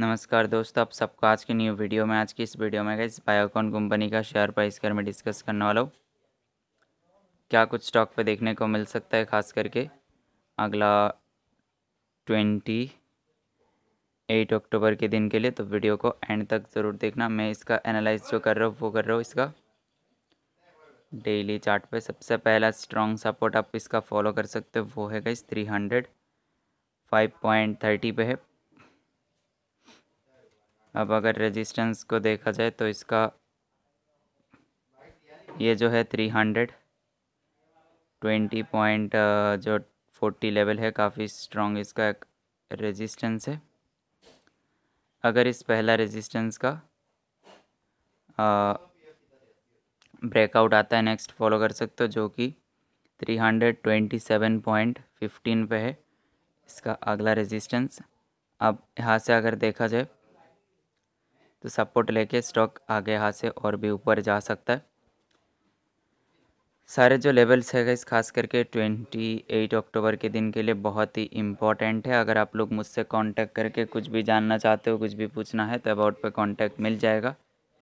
नमस्कार दोस्तों आप सबका आज की न्यू वीडियो में आज की इस वीडियो में इस बायोकॉन कंपनी का शेयर प्राइस कर मैं डिस्कस करने वाला हूँ क्या कुछ स्टॉक पे देखने को मिल सकता है खास करके अगला ट्वेंटी एट अक्टूबर के दिन के लिए तो वीडियो को एंड तक ज़रूर देखना मैं इसका एनालाइज जो कर रहा हूँ वो कर रहा हूँ इसका डेली चार्ट पे सबसे पहला स्ट्रॉन्ग सपोर्ट आप इसका फॉलो कर सकते हो वो है गई three hundred five point thirty पे है अब अगर रेजिस्टेंस को देखा जाए तो इसका ये जो है थ्री हंड्रेड ट्वेंटी पॉइंट जो फोर्टी लेवल है काफ़ी स्ट्रॉन्ग इसका एक रेजिस्टेंस है अगर इस पहला रेजिस्टेंस का ब्रेकआउट आता है नेक्स्ट फॉलो कर सकते हो जो कि three hundred twenty seven point fifteen पे है इसका अगला रेजिस्टेंस अब यहाँ से अगर देखा जाए तो सपोर्ट लेके स्टॉक आगे यहाँ से और भी ऊपर जा सकता है सारे जो लेवल्स है इस खास करके 28 अक्टूबर के दिन के लिए बहुत ही इम्पॉर्टेंट है अगर आप लोग मुझसे कांटेक्ट करके कुछ भी जानना चाहते हो कुछ भी पूछना है तो अबाउट पे कांटेक्ट मिल जाएगा